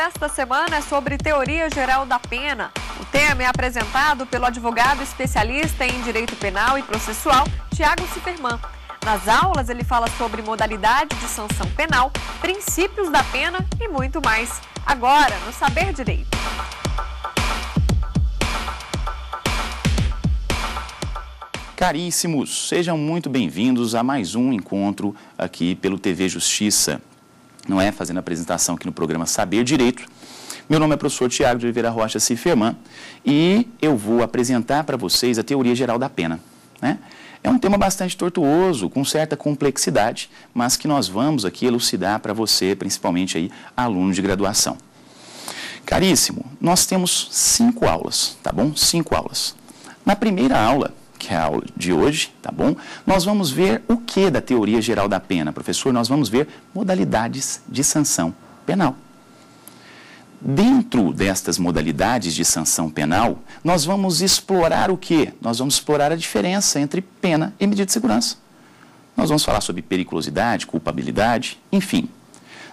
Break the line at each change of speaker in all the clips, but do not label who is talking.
desta semana é sobre teoria geral da pena. O tema é apresentado pelo advogado especialista em direito penal e processual, Tiago Superman. Nas aulas, ele fala sobre modalidade de sanção penal, princípios da pena e muito mais. Agora, no Saber Direito. Caríssimos, sejam muito bem-vindos a mais um encontro aqui pelo TV Justiça não é? Fazendo a apresentação aqui no programa Saber Direito. Meu nome é professor Tiago de Oliveira Rocha Ciferman e eu vou apresentar para vocês a teoria geral da pena. Né? É um tema bastante tortuoso, com certa complexidade, mas que nós vamos aqui elucidar para você, principalmente aí, aluno de graduação. Caríssimo, nós temos cinco aulas, tá bom? Cinco aulas. Na primeira aula, que é a aula de hoje, tá bom? Nós vamos ver o que da teoria geral da pena, professor? Nós vamos ver modalidades de sanção penal. Dentro destas modalidades de sanção penal, nós vamos explorar o que? Nós vamos explorar a diferença entre pena e medida de segurança. Nós vamos falar sobre periculosidade, culpabilidade, enfim.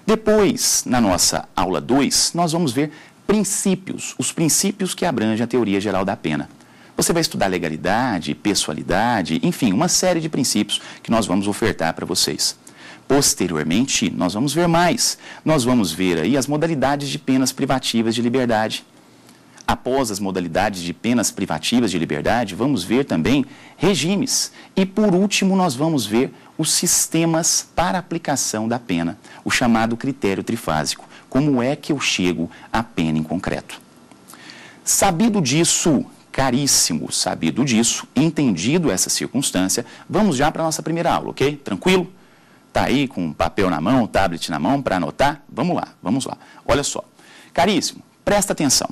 Depois, na nossa aula 2, nós vamos ver princípios, os princípios que abrangem a teoria geral da pena. Você vai estudar legalidade, pessoalidade, enfim, uma série de princípios que nós vamos ofertar para vocês. Posteriormente, nós vamos ver mais. Nós vamos ver aí as modalidades de penas privativas de liberdade. Após as modalidades de penas privativas de liberdade, vamos ver também regimes. E por último, nós vamos ver os sistemas para aplicação da pena, o chamado critério trifásico. Como é que eu chego à pena em concreto? Sabido disso, caríssimo, sabido disso, entendido essa circunstância, vamos já para a nossa primeira aula, ok? Tranquilo? Tá aí com o papel na mão, tablet na mão para anotar? Vamos lá, vamos lá. Olha só. Caríssimo, presta atenção.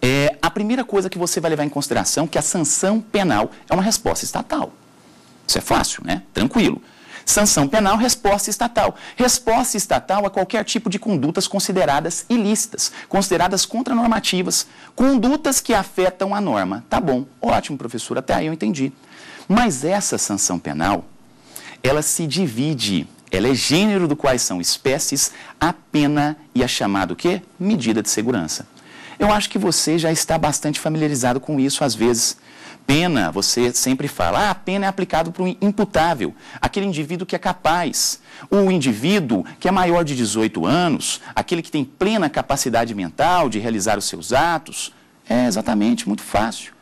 É, a primeira coisa que você vai levar em consideração é que a sanção penal é uma resposta estatal. Isso é fácil, né? Tranquilo. Sanção penal, resposta estatal. Resposta estatal a qualquer tipo de condutas consideradas ilícitas, consideradas contranormativas, condutas que afetam a norma. Tá bom, ótimo, professor, até aí eu entendi. Mas essa sanção penal, ela se divide, ela é gênero do quais são espécies, a pena e a chamada o quê? Medida de segurança. Eu acho que você já está bastante familiarizado com isso às vezes. Pena, você sempre fala, ah, a pena é aplicada para o imputável, aquele indivíduo que é capaz. O indivíduo que é maior de 18 anos, aquele que tem plena capacidade mental de realizar os seus atos. É exatamente, muito fácil.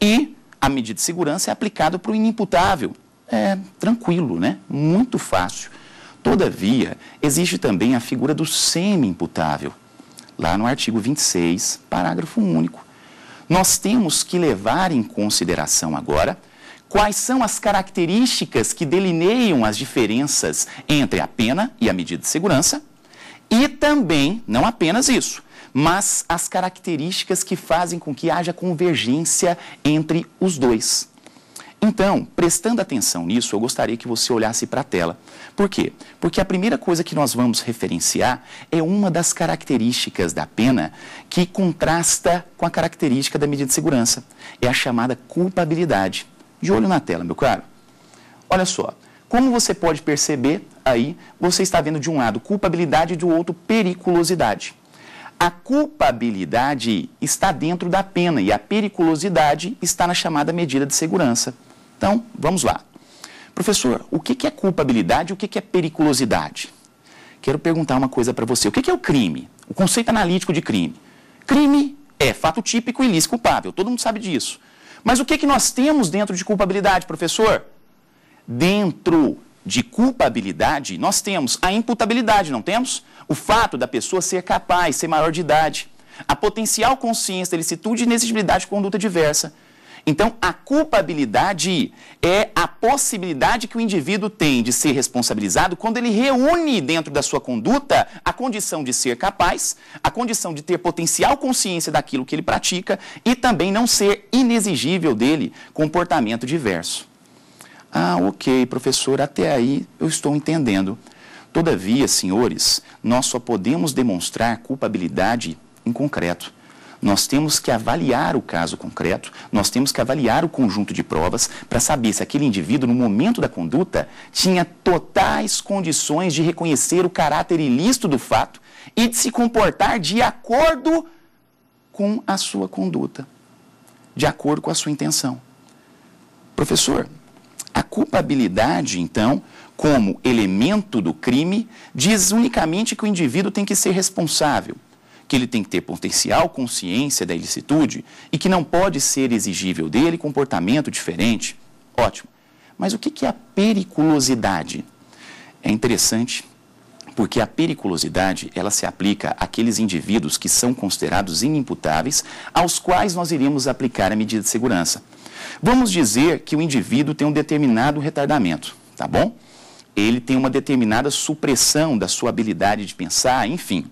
E a medida de segurança é aplicada para o inimputável. É tranquilo, né? Muito fácil. Todavia, existe também a figura do semi-imputável, lá no artigo 26, parágrafo único nós temos que levar em consideração agora quais são as características que delineiam as diferenças entre a pena e a medida de segurança e também, não apenas isso, mas as características que fazem com que haja convergência entre os dois. Então, prestando atenção nisso, eu gostaria que você olhasse para a tela. Por quê? Porque a primeira coisa que nós vamos referenciar é uma das características da pena que contrasta com a característica da medida de segurança. É a chamada culpabilidade. De olho na tela, meu caro. Olha só, como você pode perceber aí, você está vendo de um lado culpabilidade e do outro periculosidade. A culpabilidade está dentro da pena e a periculosidade está na chamada medida de segurança. Então, vamos lá. Professor, o que é culpabilidade e o que é periculosidade? Quero perguntar uma coisa para você. O que é o crime? O conceito analítico de crime. Crime é fato típico e lícito culpável. Todo mundo sabe disso. Mas o que, é que nós temos dentro de culpabilidade, professor? Dentro de culpabilidade, nós temos a imputabilidade, não temos? O fato da pessoa ser capaz, ser maior de idade. A potencial consciência da ilicitude e inexigibilidade de conduta diversa. Então, a culpabilidade é a possibilidade que o indivíduo tem de ser responsabilizado quando ele reúne dentro da sua conduta a condição de ser capaz, a condição de ter potencial consciência daquilo que ele pratica e também não ser inexigível dele comportamento diverso. Ah, ok, professor, até aí eu estou entendendo. Todavia, senhores, nós só podemos demonstrar culpabilidade em concreto nós temos que avaliar o caso concreto, nós temos que avaliar o conjunto de provas para saber se aquele indivíduo, no momento da conduta, tinha totais condições de reconhecer o caráter ilícito do fato e de se comportar de acordo com a sua conduta, de acordo com a sua intenção. Professor, a culpabilidade, então, como elemento do crime, diz unicamente que o indivíduo tem que ser responsável que ele tem que ter potencial consciência da ilicitude e que não pode ser exigível dele comportamento diferente. Ótimo. Mas o que é a periculosidade? É interessante porque a periculosidade ela se aplica àqueles indivíduos que são considerados inimputáveis, aos quais nós iremos aplicar a medida de segurança. Vamos dizer que o indivíduo tem um determinado retardamento, tá bom? Ele tem uma determinada supressão da sua habilidade de pensar, enfim.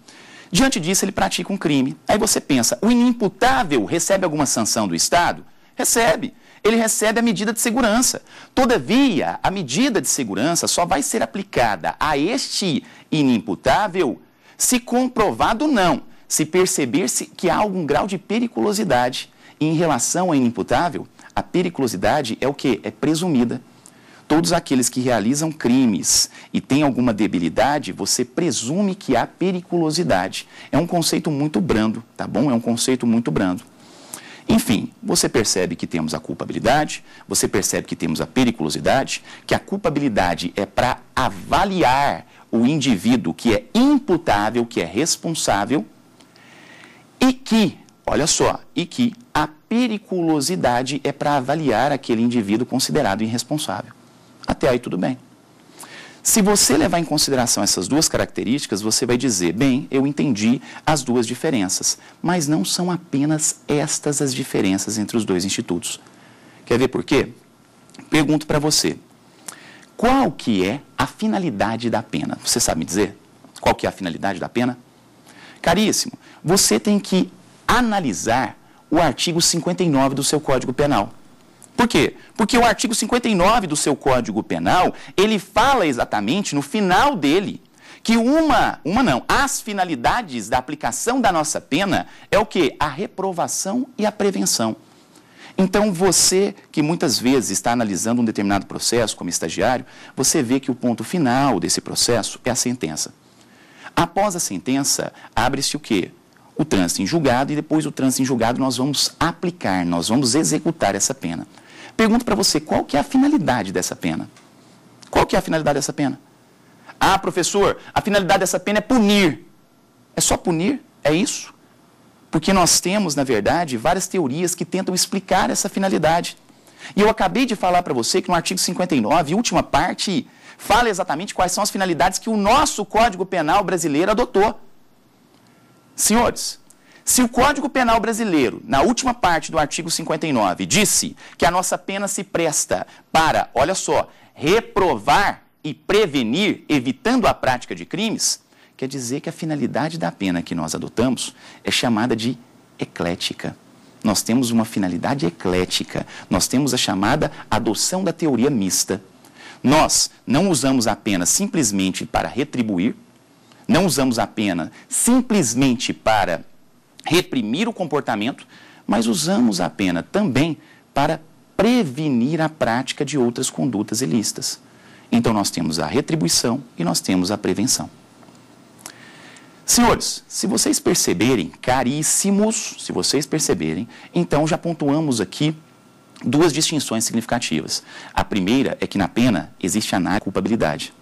Diante disso, ele pratica um crime. Aí você pensa, o inimputável recebe alguma sanção do Estado? Recebe. Ele recebe a medida de segurança. Todavia, a medida de segurança só vai ser aplicada a este inimputável se comprovado não, se perceber-se que há algum grau de periculosidade. E em relação ao inimputável, a periculosidade é o que? É presumida todos aqueles que realizam crimes e têm alguma debilidade, você presume que há periculosidade. É um conceito muito brando, tá bom? É um conceito muito brando. Enfim, você percebe que temos a culpabilidade, você percebe que temos a periculosidade, que a culpabilidade é para avaliar o indivíduo que é imputável, que é responsável, e que, olha só, e que a periculosidade é para avaliar aquele indivíduo considerado irresponsável. Até aí tudo bem. Se você levar em consideração essas duas características, você vai dizer: bem, eu entendi as duas diferenças, mas não são apenas estas as diferenças entre os dois institutos. Quer ver por quê? Pergunto para você: qual que é a finalidade da pena? Você sabe me dizer qual que é a finalidade da pena? Caríssimo, você tem que analisar o artigo 59 do seu Código Penal. Por quê? Porque o artigo 59 do seu Código Penal, ele fala exatamente no final dele que uma, uma não, as finalidades da aplicação da nossa pena é o que? A reprovação e a prevenção. Então você que muitas vezes está analisando um determinado processo como estagiário, você vê que o ponto final desse processo é a sentença. Após a sentença, abre-se o quê? O trânsito em julgado e depois o trânsito em julgado nós vamos aplicar, nós vamos executar essa pena. Pergunto para você, qual que é a finalidade dessa pena? Qual que é a finalidade dessa pena? Ah, professor, a finalidade dessa pena é punir. É só punir? É isso? Porque nós temos, na verdade, várias teorias que tentam explicar essa finalidade. E eu acabei de falar para você que no artigo 59, última parte, fala exatamente quais são as finalidades que o nosso Código Penal brasileiro adotou. Senhores, se o Código Penal brasileiro, na última parte do artigo 59, disse que a nossa pena se presta para, olha só, reprovar e prevenir, evitando a prática de crimes, quer dizer que a finalidade da pena que nós adotamos é chamada de eclética. Nós temos uma finalidade eclética, nós temos a chamada adoção da teoria mista. Nós não usamos a pena simplesmente para retribuir, não usamos a pena simplesmente para reprimir o comportamento, mas usamos a pena também para prevenir a prática de outras condutas ilícitas. Então, nós temos a retribuição e nós temos a prevenção. Senhores, se vocês perceberem, caríssimos, se vocês perceberem, então já pontuamos aqui duas distinções significativas. A primeira é que na pena existe análise da culpabilidade.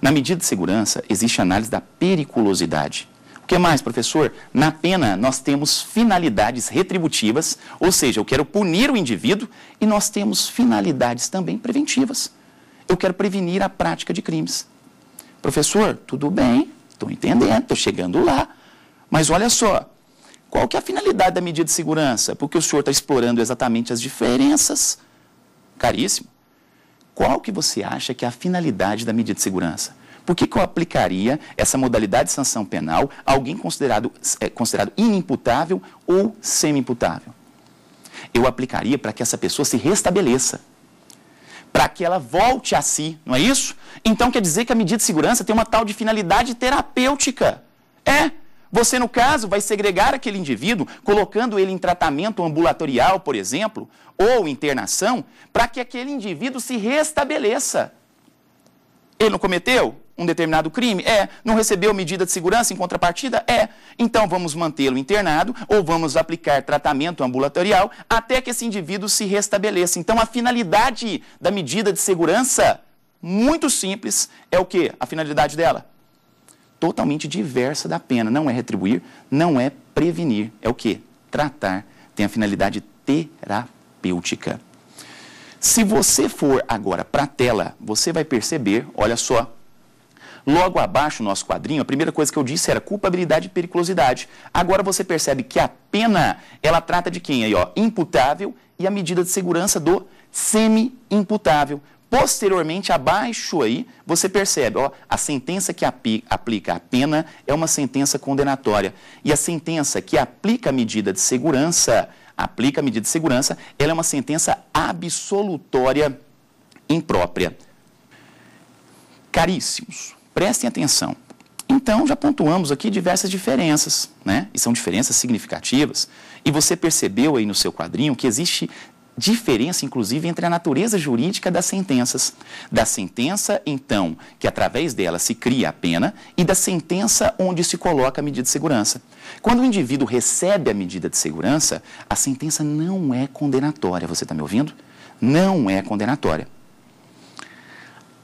Na medida de segurança, existe análise da periculosidade. O que mais, professor? Na pena, nós temos finalidades retributivas, ou seja, eu quero punir o indivíduo e nós temos finalidades também preventivas. Eu quero prevenir a prática de crimes. Professor, tudo bem, estou entendendo, estou chegando lá. Mas olha só, qual que é a finalidade da medida de segurança? Porque o senhor está explorando exatamente as diferenças. Caríssimo. Qual que você acha que é a finalidade da medida de segurança? Por que, que eu aplicaria essa modalidade de sanção penal a alguém considerado, é, considerado inimputável ou semi-imputável? Eu aplicaria para que essa pessoa se restabeleça para que ela volte a si, não é isso? Então quer dizer que a medida de segurança tem uma tal de finalidade terapêutica. É. Você, no caso, vai segregar aquele indivíduo, colocando ele em tratamento ambulatorial, por exemplo, ou internação, para que aquele indivíduo se restabeleça. Ele não cometeu? um determinado crime? É. Não recebeu medida de segurança em contrapartida? É. Então vamos mantê-lo internado ou vamos aplicar tratamento ambulatorial até que esse indivíduo se restabeleça. Então a finalidade da medida de segurança, muito simples, é o que? A finalidade dela? Totalmente diversa da pena. Não é retribuir, não é prevenir. É o que? Tratar. Tem a finalidade terapêutica. Se você for agora para a tela, você vai perceber, olha só, Logo abaixo no nosso quadrinho, a primeira coisa que eu disse era culpabilidade e periculosidade. Agora você percebe que a pena, ela trata de quem aí, ó? Imputável e a medida de segurança do semi-imputável. Posteriormente, abaixo aí, você percebe, ó, a sentença que aplica a pena é uma sentença condenatória. E a sentença que aplica a medida de segurança, aplica a medida de segurança, ela é uma sentença absolutória imprópria. Caríssimos, Prestem atenção. Então, já pontuamos aqui diversas diferenças, né? E são diferenças significativas. E você percebeu aí no seu quadrinho que existe diferença, inclusive, entre a natureza jurídica das sentenças. Da sentença, então, que através dela se cria a pena, e da sentença onde se coloca a medida de segurança. Quando o indivíduo recebe a medida de segurança, a sentença não é condenatória. Você está me ouvindo? Não é condenatória.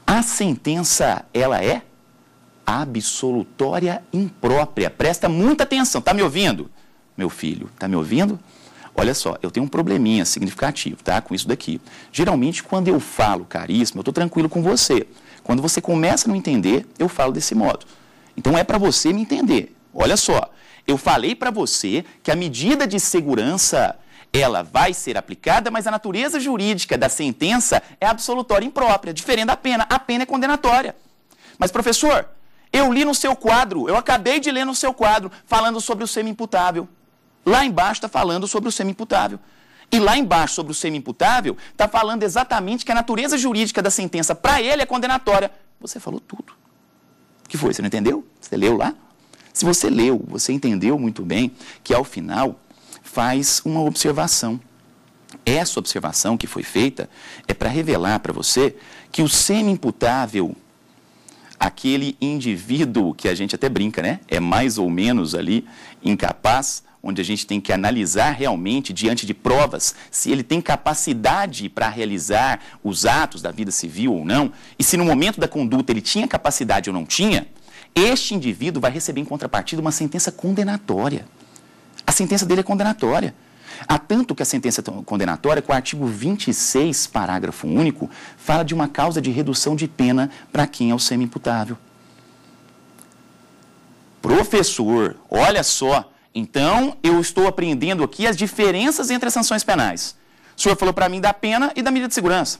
A sentença, ela é absolutória imprópria. Presta muita atenção. Está me ouvindo? Meu filho, está me ouvindo? Olha só, eu tenho um probleminha significativo, tá? Com isso daqui. Geralmente, quando eu falo caríssimo, eu estou tranquilo com você. Quando você começa a não entender, eu falo desse modo. Então, é para você me entender. Olha só, eu falei para você que a medida de segurança ela vai ser aplicada, mas a natureza jurídica da sentença é absolutória imprópria, diferente da pena. A pena é condenatória. Mas, professor, eu li no seu quadro, eu acabei de ler no seu quadro, falando sobre o semi-imputável. Lá embaixo está falando sobre o semi-imputável. E lá embaixo, sobre o semi-imputável, está falando exatamente que a natureza jurídica da sentença para ele é condenatória. Você falou tudo. O que foi? Você não entendeu? Você leu lá? Se você leu, você entendeu muito bem que ao final faz uma observação. Essa observação que foi feita é para revelar para você que o semi-imputável aquele indivíduo que a gente até brinca, né? É mais ou menos ali incapaz, onde a gente tem que analisar realmente diante de provas se ele tem capacidade para realizar os atos da vida civil ou não, e se no momento da conduta ele tinha capacidade ou não tinha, este indivíduo vai receber em contrapartida uma sentença condenatória. A sentença dele é condenatória. Há tanto que a sentença condenatória, com o artigo 26, parágrafo único, fala de uma causa de redução de pena para quem é o semi-imputável. Professor, olha só, então eu estou apreendendo aqui as diferenças entre as sanções penais. O senhor falou para mim da pena e da medida de segurança.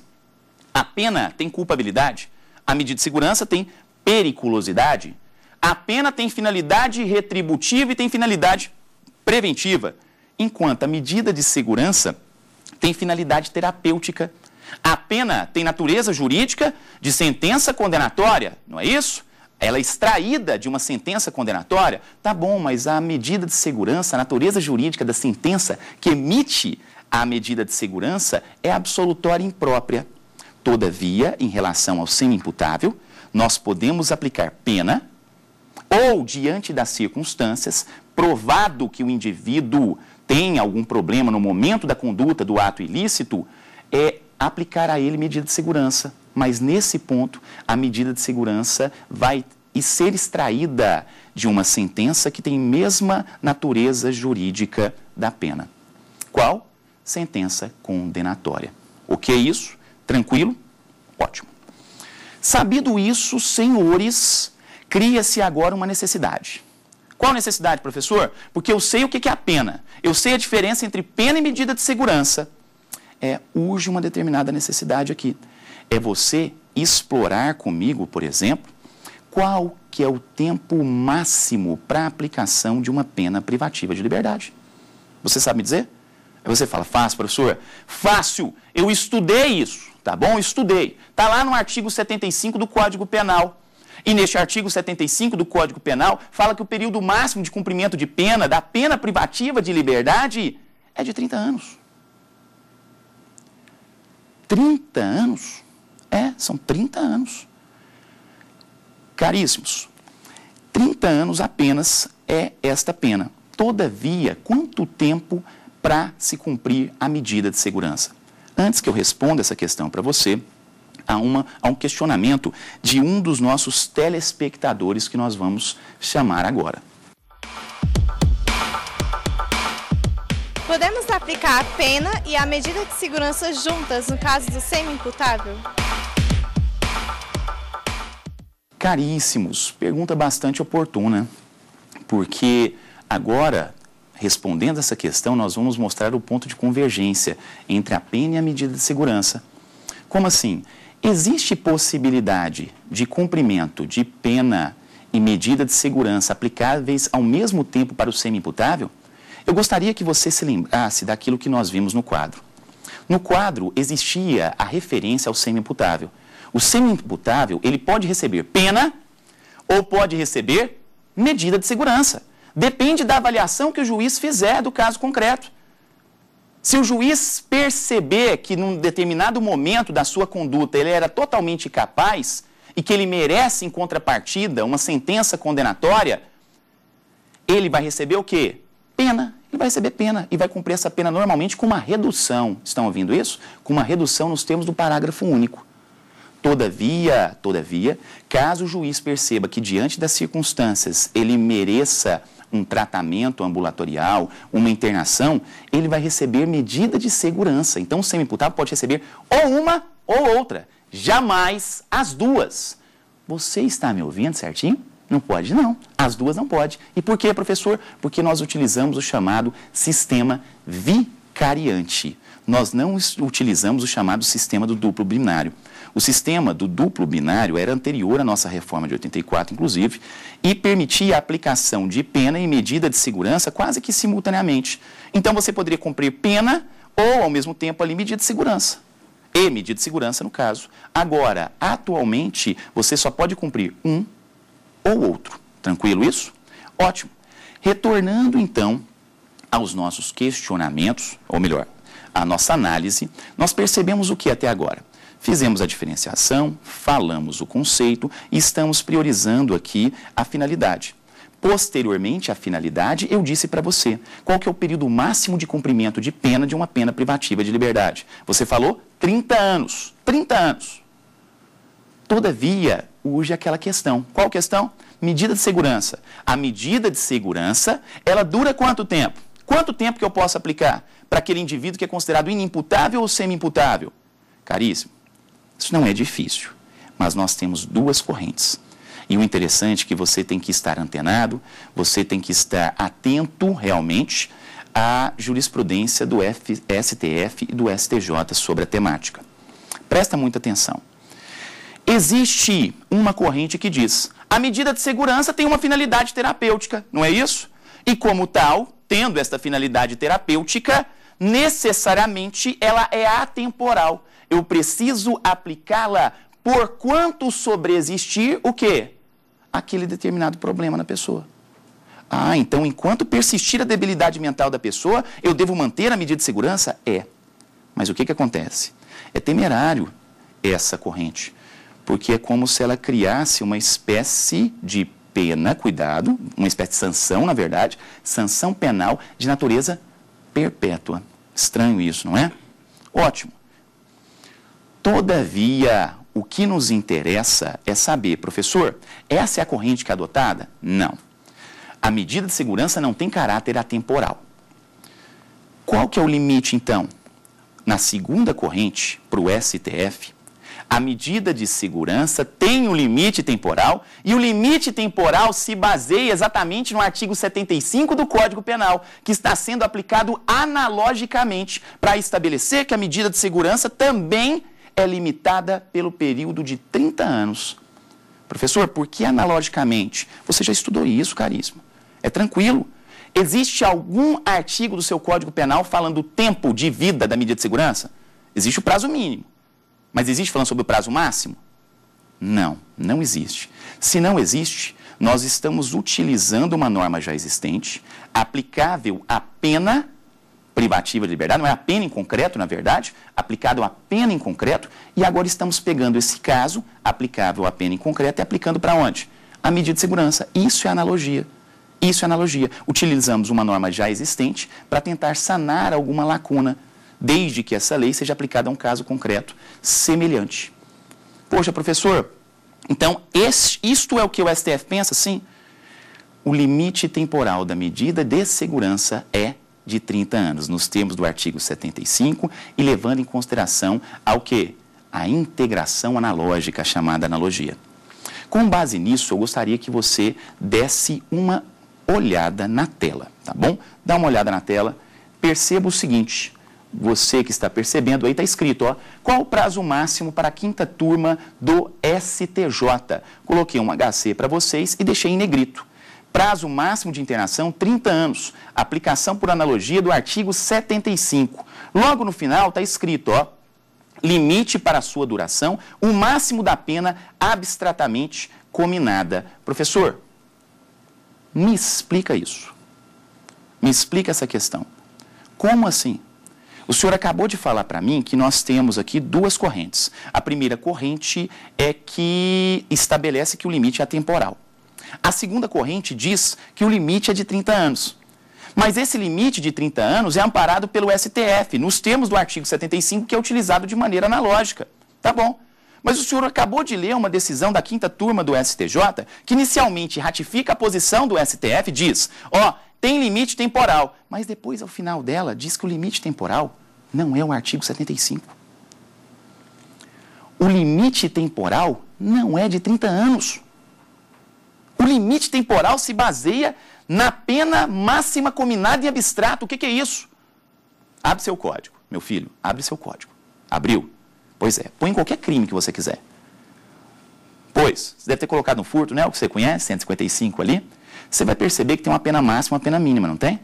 A pena tem culpabilidade, a medida de segurança tem periculosidade, a pena tem finalidade retributiva e tem finalidade preventiva enquanto a medida de segurança tem finalidade terapêutica. A pena tem natureza jurídica de sentença condenatória, não é isso? Ela é extraída de uma sentença condenatória? Tá bom, mas a medida de segurança, a natureza jurídica da sentença que emite a medida de segurança é absolutória imprópria. Todavia, em relação ao semi-imputável, nós podemos aplicar pena ou, diante das circunstâncias, provado que o indivíduo tem algum problema no momento da conduta do ato ilícito, é aplicar a ele medida de segurança. Mas nesse ponto, a medida de segurança vai e ser extraída de uma sentença que tem mesma natureza jurídica da pena. Qual? Sentença condenatória. O que é isso? Tranquilo? Ótimo. Sabido isso, senhores, cria-se agora uma necessidade. Qual necessidade, professor? Porque eu sei o que é a pena. Eu sei a diferença entre pena e medida de segurança. É, urge uma determinada necessidade aqui. É você explorar comigo, por exemplo, qual que é o tempo máximo para aplicação de uma pena privativa de liberdade. Você sabe me dizer? Aí você fala, fácil, professor? Fácil, eu estudei isso, tá bom? Estudei. Está lá no artigo 75 do Código Penal. E neste artigo 75 do Código Penal, fala que o período máximo de cumprimento de pena, da pena privativa de liberdade, é de 30 anos. 30 anos? É, são 30 anos. Caríssimos, 30 anos apenas é esta pena. Todavia, quanto tempo para se cumprir a medida de segurança? Antes que eu responda essa questão para você, a, uma, a um questionamento de um dos nossos telespectadores que nós vamos chamar agora. Podemos aplicar a pena e a medida de segurança juntas no caso do semi-imputável? Caríssimos, pergunta bastante oportuna, porque agora respondendo essa questão, nós vamos mostrar o ponto de convergência entre a pena e a medida de segurança. Como assim? Existe possibilidade de cumprimento de pena e medida de segurança aplicáveis ao mesmo tempo para o semi-imputável? Eu gostaria que você se lembrasse daquilo que nós vimos no quadro. No quadro existia a referência ao semi-imputável. O semi-imputável, ele pode receber pena ou pode receber medida de segurança. Depende da avaliação que o juiz fizer do caso concreto. Se o juiz perceber que num determinado momento da sua conduta ele era totalmente capaz e que ele merece em contrapartida uma sentença condenatória, ele vai receber o quê? Pena. Ele vai receber pena e vai cumprir essa pena normalmente com uma redução. Estão ouvindo isso? Com uma redução nos termos do parágrafo único. Todavia, todavia, caso o juiz perceba que diante das circunstâncias ele mereça um tratamento ambulatorial, uma internação, ele vai receber medida de segurança. Então, o semi-imputável pode receber ou uma ou outra, jamais as duas. Você está me ouvindo certinho? Não pode, não. As duas não pode. E por que, professor? Porque nós utilizamos o chamado sistema vicariante. Nós não utilizamos o chamado sistema do duplo binário. O sistema do duplo binário era anterior à nossa reforma de 84, inclusive, e permitia a aplicação de pena e medida de segurança quase que simultaneamente. Então você poderia cumprir pena ou, ao mesmo tempo, ali medida de segurança. E medida de segurança, no caso. Agora, atualmente, você só pode cumprir um ou outro. Tranquilo isso? Ótimo. Retornando então aos nossos questionamentos, ou melhor, à nossa análise, nós percebemos o que até agora? Fizemos a diferenciação, falamos o conceito e estamos priorizando aqui a finalidade. Posteriormente à finalidade, eu disse para você qual que é o período máximo de cumprimento de pena de uma pena privativa de liberdade. Você falou 30 anos. 30 anos. Todavia, urge aquela questão. Qual questão? Medida de segurança. A medida de segurança, ela dura quanto tempo? Quanto tempo que eu posso aplicar para aquele indivíduo que é considerado inimputável ou semi-imputável? Caríssimo, isso não é difícil, mas nós temos duas correntes. E o interessante é que você tem que estar antenado, você tem que estar atento realmente à jurisprudência do F, STF e do STJ sobre a temática. Presta muita atenção. Existe uma corrente que diz: a medida de segurança tem uma finalidade terapêutica, não é isso? E como tal, tendo esta finalidade terapêutica, necessariamente ela é atemporal eu preciso aplicá-la por quanto sobreexistir o quê? Aquele determinado problema na pessoa. Ah, então enquanto persistir a debilidade mental da pessoa, eu devo manter a medida de segurança? É. Mas o que, que acontece? É temerário essa corrente, porque é como se ela criasse uma espécie de pena, cuidado, uma espécie de sanção, na verdade, sanção penal de natureza perpétua. Estranho isso, não é? Ótimo. Todavia, o que nos interessa é saber, professor, essa é a corrente que é adotada? Não. A medida de segurança não tem caráter atemporal. Qual que é o limite, então? Na segunda corrente, para o STF, a medida de segurança tem um limite temporal e o limite temporal se baseia exatamente no artigo 75 do Código Penal, que está sendo aplicado analogicamente para estabelecer que a medida de segurança também é limitada pelo período de 30 anos. Professor, por que analogicamente? Você já estudou isso, caríssimo. É tranquilo. Existe algum artigo do seu Código Penal falando do tempo de vida da medida de segurança? Existe o prazo mínimo. Mas existe falando sobre o prazo máximo? Não, não existe. Se não existe, nós estamos utilizando uma norma já existente, aplicável à pena privativa de liberdade, não é a pena em concreto, na verdade, aplicado a pena em concreto, e agora estamos pegando esse caso aplicável à pena em concreto e aplicando para onde? A medida de segurança. Isso é analogia. Isso é analogia. Utilizamos uma norma já existente para tentar sanar alguma lacuna, desde que essa lei seja aplicada a um caso concreto semelhante. Poxa, professor, então este, isto é o que o STF pensa? Sim. O limite temporal da medida de segurança é de 30 anos, nos termos do artigo 75, e levando em consideração ao que? A integração analógica, chamada analogia. Com base nisso, eu gostaria que você desse uma olhada na tela, tá bom? Dá uma olhada na tela, perceba o seguinte, você que está percebendo, aí está escrito, ó, qual o prazo máximo para a quinta turma do STJ? Coloquei um HC para vocês e deixei em negrito. Prazo máximo de internação, 30 anos. Aplicação por analogia do artigo 75. Logo no final está escrito, ó, limite para a sua duração, o máximo da pena abstratamente combinada. Professor, me explica isso. Me explica essa questão. Como assim? O senhor acabou de falar para mim que nós temos aqui duas correntes. A primeira corrente é que estabelece que o limite é temporal. A segunda corrente diz que o limite é de 30 anos. Mas esse limite de 30 anos é amparado pelo STF, nos termos do artigo 75, que é utilizado de maneira analógica. Tá bom. Mas o senhor acabou de ler uma decisão da quinta turma do STJ, que inicialmente ratifica a posição do STF, diz: ó, tem limite temporal. Mas depois, ao final dela, diz que o limite temporal não é o artigo 75. O limite temporal não é de 30 anos. O limite temporal se baseia na pena máxima combinada em abstrato. O que, que é isso? Abre seu código, meu filho, abre seu código. Abriu? Pois é, põe em qualquer crime que você quiser. Pois, você deve ter colocado um furto, né? O que você conhece, 155 ali. Você vai perceber que tem uma pena máxima e uma pena mínima, não tem?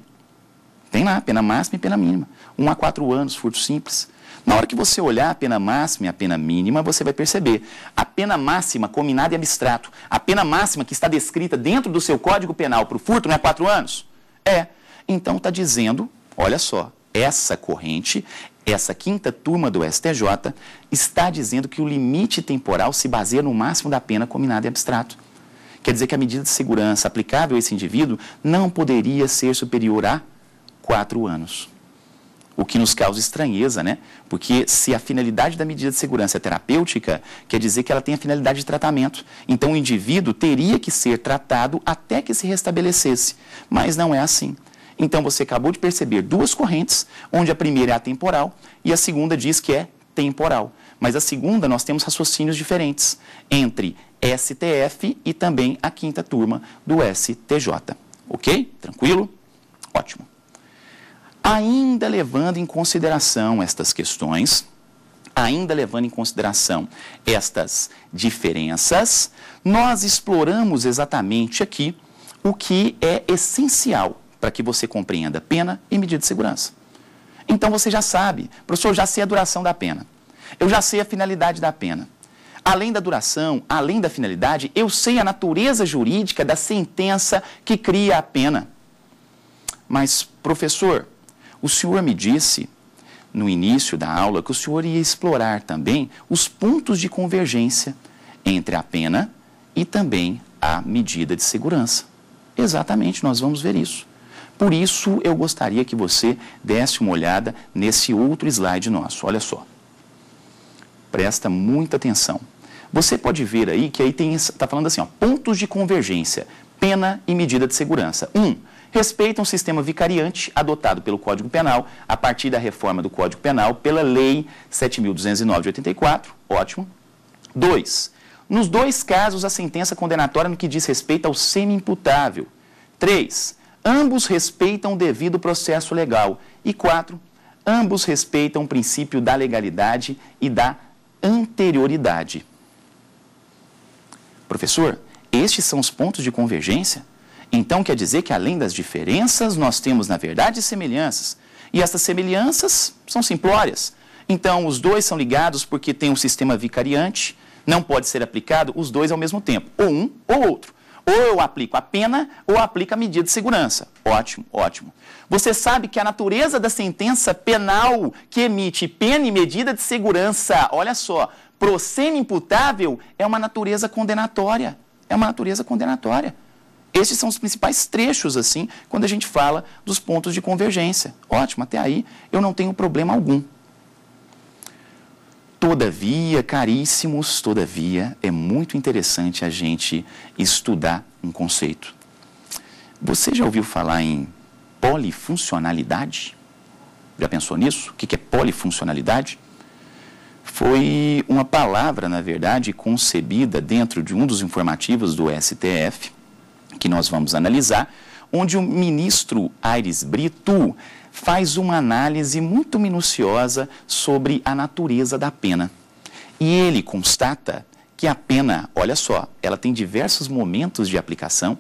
Tem lá, pena máxima e pena mínima. Um a quatro anos, furto simples. Na hora que você olhar a pena máxima e a pena mínima, você vai perceber. A pena máxima combinada e abstrato, a pena máxima que está descrita dentro do seu código penal para o furto não é quatro anos? É. Então está dizendo, olha só, essa corrente, essa quinta turma do STJ, está dizendo que o limite temporal se baseia no máximo da pena combinada e abstrato. Quer dizer que a medida de segurança aplicável a esse indivíduo não poderia ser superior a quatro anos. O que nos causa estranheza, né? Porque se a finalidade da medida de segurança é terapêutica, quer dizer que ela tem a finalidade de tratamento. Então o indivíduo teria que ser tratado até que se restabelecesse. Mas não é assim. Então você acabou de perceber duas correntes, onde a primeira é atemporal e a segunda diz que é temporal. Mas a segunda nós temos raciocínios diferentes entre STF e também a quinta turma do STJ. Ok? Tranquilo? Ótimo ainda levando em consideração estas questões, ainda levando em consideração estas diferenças, nós exploramos exatamente aqui o que é essencial para que você compreenda pena e medida de segurança. Então você já sabe, professor, já sei a duração da pena. Eu já sei a finalidade da pena. Além da duração, além da finalidade, eu sei a natureza jurídica da sentença que cria a pena. Mas, professor, o senhor me disse no início da aula que o senhor ia explorar também os pontos de convergência entre a pena e também a medida de segurança. Exatamente, nós vamos ver isso. Por isso, eu gostaria que você desse uma olhada nesse outro slide nosso. Olha só. Presta muita atenção. Você pode ver aí que aí está falando assim, ó, pontos de convergência, pena e medida de segurança. Um, respeita um sistema vicariante adotado pelo Código Penal a partir da reforma do Código Penal pela Lei 7.209 de 84, ótimo. 2. Nos dois casos, a sentença condenatória no que diz respeito ao semi-imputável. 3. Ambos respeitam o devido processo legal. E 4. Ambos respeitam o princípio da legalidade e da anterioridade. Professor, estes são os pontos de convergência então quer dizer que além das diferenças, nós temos, na verdade, semelhanças. E essas semelhanças são simplórias. Então, os dois são ligados porque tem um sistema vicariante, não pode ser aplicado os dois ao mesmo tempo, ou um ou outro. Ou eu aplico a pena ou aplico a medida de segurança. Ótimo, ótimo. Você sabe que a natureza da sentença penal que emite pena e medida de segurança, olha só, procena imputável é uma natureza condenatória. É uma natureza condenatória. Esses são os principais trechos, assim, quando a gente fala dos pontos de convergência. Ótimo, até aí eu não tenho problema algum. Todavia, caríssimos, todavia, é muito interessante a gente estudar um conceito. Você já ouviu falar em polifuncionalidade? Já pensou nisso? O que é polifuncionalidade? Foi uma palavra, na verdade, concebida dentro de um dos informativos do STF, que nós vamos analisar, onde o ministro Aires Brito faz uma análise muito minuciosa sobre a natureza da pena. E ele constata que a pena, olha só, ela tem diversos momentos de aplicação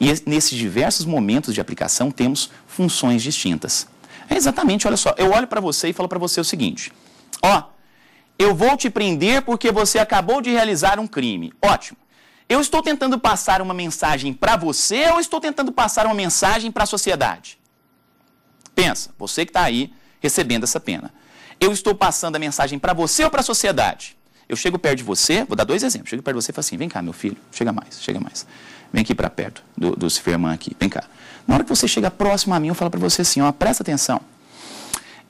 e nesses diversos momentos de aplicação temos funções distintas. É exatamente, olha só, eu olho para você e falo para você o seguinte: ó, eu vou te prender porque você acabou de realizar um crime. Ótimo. Eu estou tentando passar uma mensagem para você ou estou tentando passar uma mensagem para a sociedade? Pensa, você que está aí recebendo essa pena. Eu estou passando a mensagem para você ou para a sociedade? Eu chego perto de você, vou dar dois exemplos. Chego perto de você e falo assim: vem cá, meu filho, chega mais, chega mais. Vem aqui para perto do, do Superman aqui, vem cá. Na hora que você chega próximo a mim, eu falo para você assim: ó, presta atenção.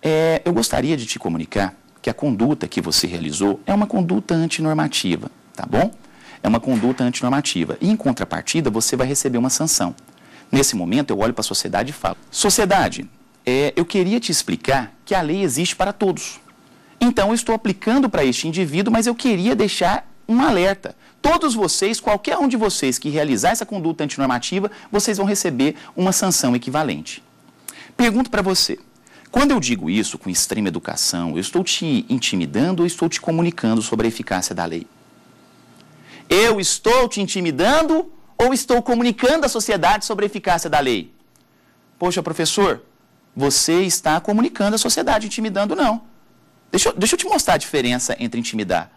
É, eu gostaria de te comunicar que a conduta que você realizou é uma conduta antinormativa, tá bom? é uma conduta antinormativa. E, em contrapartida, você vai receber uma sanção. Nesse momento, eu olho para a sociedade e falo: Sociedade, é, eu queria te explicar que a lei existe para todos. Então, eu estou aplicando para este indivíduo, mas eu queria deixar um alerta. Todos vocês, qualquer um de vocês que realizar essa conduta antinormativa, vocês vão receber uma sanção equivalente. Pergunto para você: quando eu digo isso com extrema educação, eu estou te intimidando ou estou te comunicando sobre a eficácia da lei? Eu estou te intimidando ou estou comunicando à sociedade sobre a eficácia da lei? Poxa, professor, você está comunicando à sociedade, intimidando não. Deixa eu, deixa eu te mostrar a diferença entre intimidar.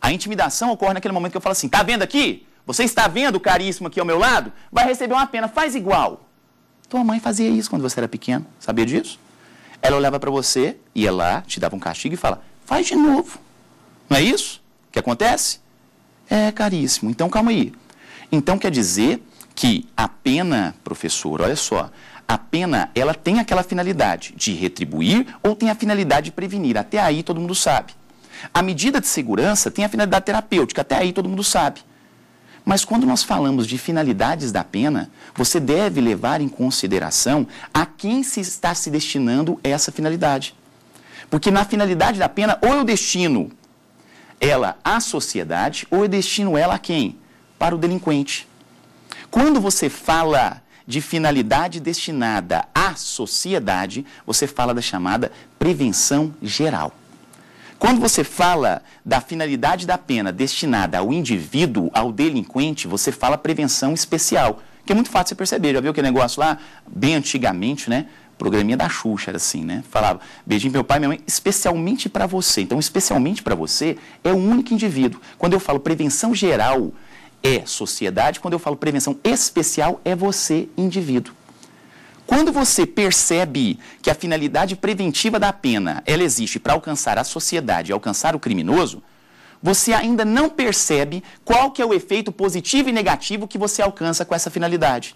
A intimidação ocorre naquele momento que eu falo assim: tá vendo aqui? Você está vendo o caríssimo aqui ao meu lado? Vai receber uma pena, faz igual. Tua mãe fazia isso quando você era pequeno, sabia disso? Ela olhava para você, ia lá, te dava um castigo e fala: faz de novo. Não é isso que acontece? É caríssimo. Então, calma aí. Então, quer dizer que a pena, professor, olha só, a pena, ela tem aquela finalidade de retribuir ou tem a finalidade de prevenir. Até aí todo mundo sabe. A medida de segurança tem a finalidade terapêutica, até aí todo mundo sabe. Mas quando nós falamos de finalidades da pena, você deve levar em consideração a quem se está se destinando essa finalidade. Porque na finalidade da pena, ou eu destino ela à sociedade ou eu destino ela a quem? Para o delinquente. Quando você fala de finalidade destinada à sociedade, você fala da chamada prevenção geral. Quando você fala da finalidade da pena destinada ao indivíduo, ao delinquente, você fala prevenção especial. Que é muito fácil você perceber. Já viu aquele negócio lá, bem antigamente, né? programinha da Xuxa, era assim, né? Falava, beijinho meu pai e minha mãe, especialmente para você. Então, especialmente para você é o único indivíduo. Quando eu falo prevenção geral, é sociedade. Quando eu falo prevenção especial, é você, indivíduo. Quando você percebe que a finalidade preventiva da pena, ela existe para alcançar a sociedade, alcançar o criminoso, você ainda não percebe qual que é o efeito positivo e negativo que você alcança com essa finalidade.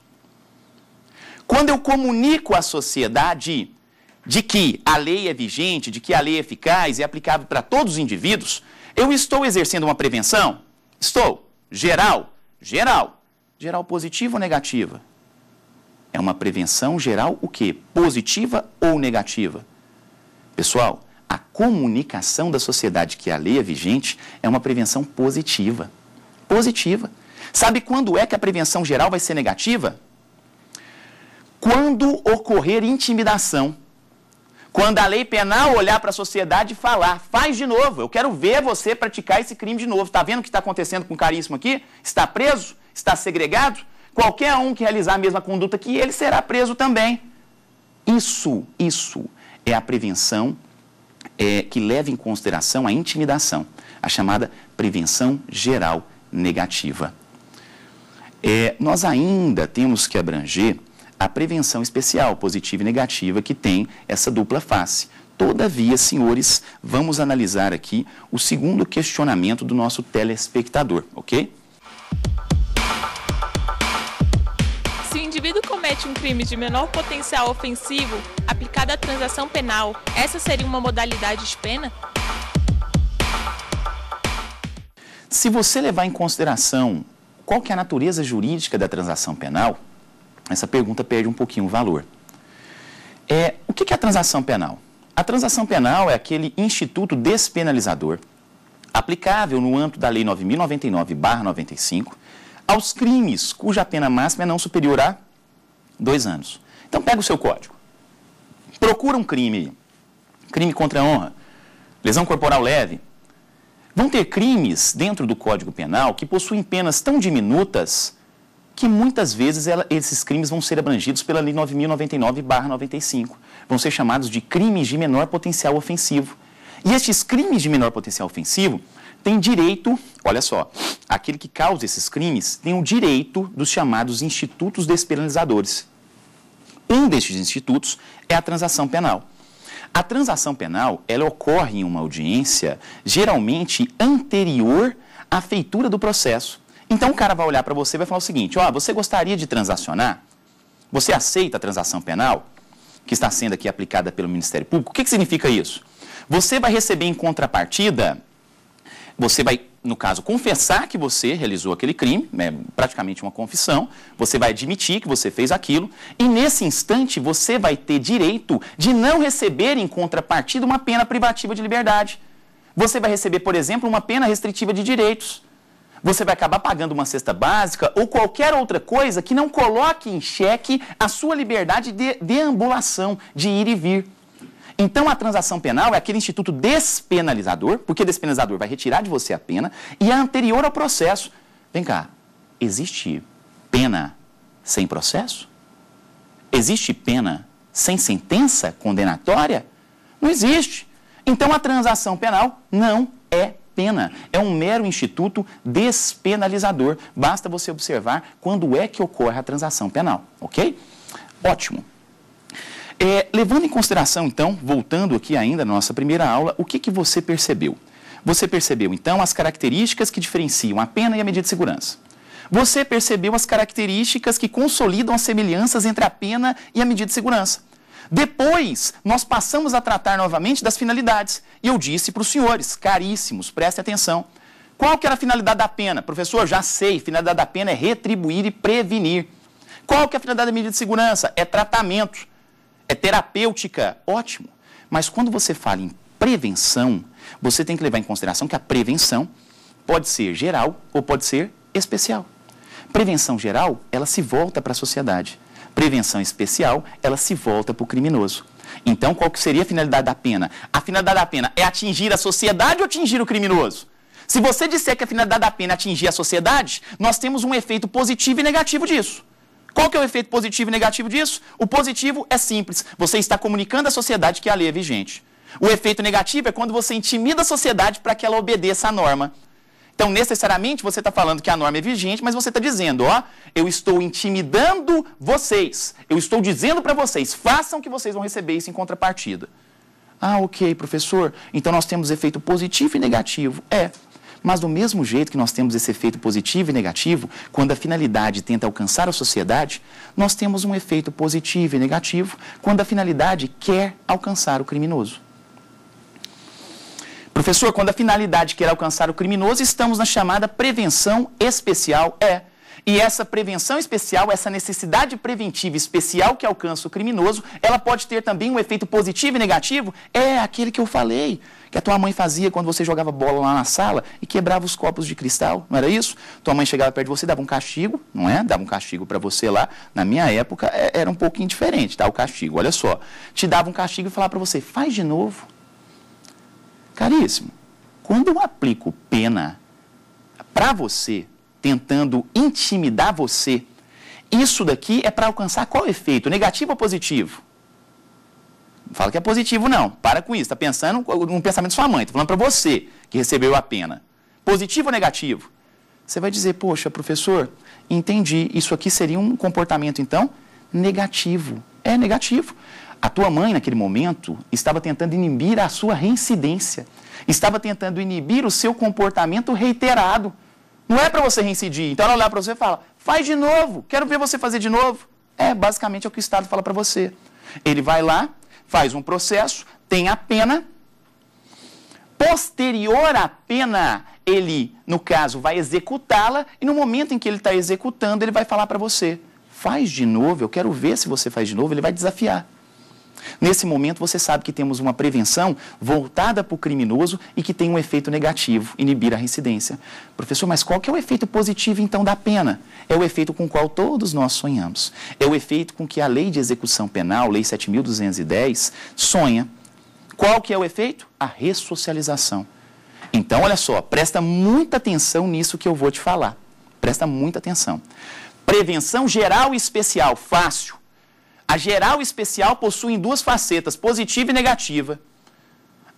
Quando eu comunico à sociedade de que a lei é vigente, de que a lei é eficaz e é aplicável para todos os indivíduos, eu estou exercendo uma prevenção? Estou. Geral? Geral. Geral positiva ou negativa? É uma prevenção geral o quê? Positiva ou negativa? Pessoal, a comunicação da sociedade que a lei é vigente é uma prevenção positiva. Positiva. Sabe quando é que a prevenção geral vai ser negativa? quando ocorrer intimidação. Quando a lei penal olhar para a sociedade e falar, faz de novo, eu quero ver você praticar esse crime de novo. Está vendo o que está acontecendo com o caríssimo aqui? Está preso? Está segregado? Qualquer um que realizar a mesma conduta que ele será preso também. Isso, isso é a prevenção é, que leva em consideração a intimidação, a chamada prevenção geral negativa. É, nós ainda temos que abranger a prevenção especial, positiva e negativa, que tem essa dupla face. Todavia, senhores, vamos analisar aqui o segundo questionamento do nosso telespectador, ok? Se o indivíduo comete um crime de menor potencial ofensivo, aplicada a transação penal, essa seria uma modalidade de pena? Se você levar em consideração qual que é a natureza jurídica da transação penal, essa pergunta perde um pouquinho o valor. É, o que é a transação penal? A transação penal é aquele instituto despenalizador aplicável no âmbito da Lei 9.099-95 aos crimes cuja pena máxima é não superior a dois anos. Então pega o seu código, procura um crime, crime contra a honra, lesão corporal leve. Vão ter crimes dentro do Código Penal que possuem penas tão diminutas que muitas vezes ela, esses crimes vão ser abrangidos pela Lei 9.099-95. Vão ser chamados de crimes de menor potencial ofensivo. E estes crimes de menor potencial ofensivo têm direito, olha só, aquele que causa esses crimes tem o direito dos chamados institutos despenalizadores. Um destes institutos é a transação penal. A transação penal, ela ocorre em uma audiência geralmente anterior à feitura do processo então o cara vai olhar para você e vai falar o seguinte: ó, você gostaria de transacionar? Você aceita a transação penal que está sendo aqui aplicada pelo Ministério Público? O que, que significa isso? Você vai receber em contrapartida, você vai, no caso, confessar que você realizou aquele crime, é praticamente uma confissão, você vai admitir que você fez aquilo, e nesse instante você vai ter direito de não receber em contrapartida uma pena privativa de liberdade. Você vai receber, por exemplo, uma pena restritiva de direitos você vai acabar pagando uma cesta básica ou qualquer outra coisa que não coloque em xeque a sua liberdade de deambulação, de ir e vir. Então, a transação penal é aquele instituto despenalizador, porque despenalizador vai retirar de você a pena, e é anterior ao processo. Vem cá, existe pena sem processo? Existe pena sem sentença condenatória? Não existe. Então, a transação penal não é pena. É um mero instituto despenalizador. Basta você observar quando é que ocorre a transação penal, ok? Ótimo. É, levando em consideração, então, voltando aqui ainda à nossa primeira aula, o que, que você percebeu? Você percebeu, então, as características que diferenciam a pena e a medida de segurança. Você percebeu as características que consolidam as semelhanças entre a pena e a medida de segurança. Depois, nós passamos a tratar novamente das finalidades. E eu disse para os senhores, caríssimos, prestem atenção. Qual que era a finalidade da pena? Professor, já sei, finalidade da pena é retribuir e prevenir. Qual que é a finalidade da medida de segurança? É tratamento, é terapêutica, ótimo. Mas quando você fala em prevenção, você tem que levar em consideração que a prevenção pode ser geral ou pode ser especial. Prevenção geral, ela se volta para a sociedade prevenção especial, ela se volta para o criminoso. Então, qual que seria a finalidade da pena? A finalidade da pena é atingir a sociedade ou atingir o criminoso? Se você disser que a finalidade da pena é atingir a sociedade, nós temos um efeito positivo e negativo disso. Qual que é o efeito positivo e negativo disso? O positivo é simples, você está comunicando à sociedade que a lei é vigente. O efeito negativo é quando você intimida a sociedade para que ela obedeça à norma. Então, necessariamente, você está falando que a norma é vigente, mas você está dizendo, ó, eu estou intimidando vocês. Eu estou dizendo para vocês, façam que vocês vão receber isso em contrapartida. Ah, ok, professor, então nós temos efeito positivo e negativo. É, mas do mesmo jeito que nós temos esse efeito positivo e negativo, quando a finalidade tenta alcançar a sociedade, nós temos um efeito positivo e negativo quando a finalidade quer alcançar o criminoso. Professor, quando a finalidade quer alcançar o criminoso, estamos na chamada prevenção especial. É. E essa prevenção especial, essa necessidade preventiva especial que alcança o criminoso, ela pode ter também um efeito positivo e negativo? É aquele que eu falei, que a tua mãe fazia quando você jogava bola lá na sala e quebrava os copos de cristal, não era isso? Tua mãe chegava perto de você, dava um castigo, não é? Dava um castigo para você lá. Na minha época é, era um pouquinho diferente, tá? O castigo, olha só. Te dava um castigo e falava para você, faz de novo. Caríssimo, quando eu aplico pena para você, tentando intimidar você, isso daqui é para alcançar qual efeito? Negativo ou positivo? fala que é positivo, não. Para com isso. Está pensando num pensamento de sua mãe. Está falando para você que recebeu a pena. Positivo ou negativo? Você vai dizer, poxa, professor, entendi. Isso aqui seria um comportamento, então, negativo. É negativo. A tua mãe, naquele momento, estava tentando inibir a sua reincidência, estava tentando inibir o seu comportamento reiterado. Não é para você reincidir. Então ela olha para você e fala: faz de novo, quero ver você fazer de novo. É basicamente é o que o Estado fala para você. Ele vai lá, faz um processo, tem a pena. Posterior à pena, ele, no caso, vai executá-la e no momento em que ele está executando, ele vai falar para você: faz de novo, eu quero ver se você faz de novo. Ele vai desafiar. Nesse momento, você sabe que temos uma prevenção voltada para o criminoso e que tem um efeito negativo, inibir a reincidência. Professor, mas qual que é o efeito positivo, então, da pena? É o efeito com o qual todos nós sonhamos. É o efeito com que a lei de execução penal, Lei 7.210, sonha. Qual que é o efeito? A ressocialização. Então, olha só, presta muita atenção nisso que eu vou te falar. Presta muita atenção. Prevenção geral e especial, fácil. A geral especial possui duas facetas, positiva e negativa.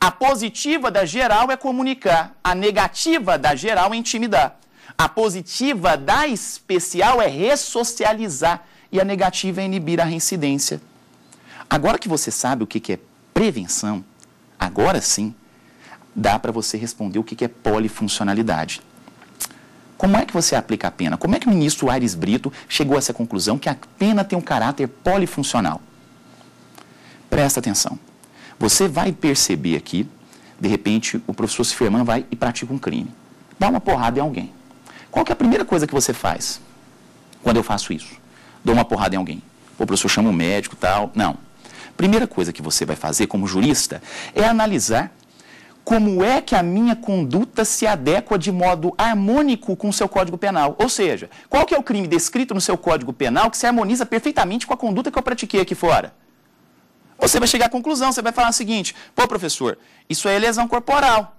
A positiva da geral é comunicar, a negativa da geral é intimidar. A positiva da especial é ressocializar e a negativa é inibir a reincidência. Agora que você sabe o que é prevenção, agora sim dá para você responder o que é polifuncionalidade. Como é que você aplica a pena? Como é que o ministro Aires Brito chegou a essa conclusão que a pena tem um caráter polifuncional? Presta atenção. Você vai perceber aqui, de repente, o professor Siferman vai e pratica um crime. Dá uma porrada em alguém. Qual é a primeira coisa que você faz quando eu faço isso? Dou uma porrada em alguém. O professor chama um médico tal. Não. Primeira coisa que você vai fazer como jurista é analisar como é que a minha conduta se adequa de modo harmônico com o seu Código Penal. Ou seja, qual que é o crime descrito no seu Código Penal que se harmoniza perfeitamente com a conduta que eu pratiquei aqui fora? Você vai chegar à conclusão, você vai falar o seguinte: pô, professor, isso é lesão corporal,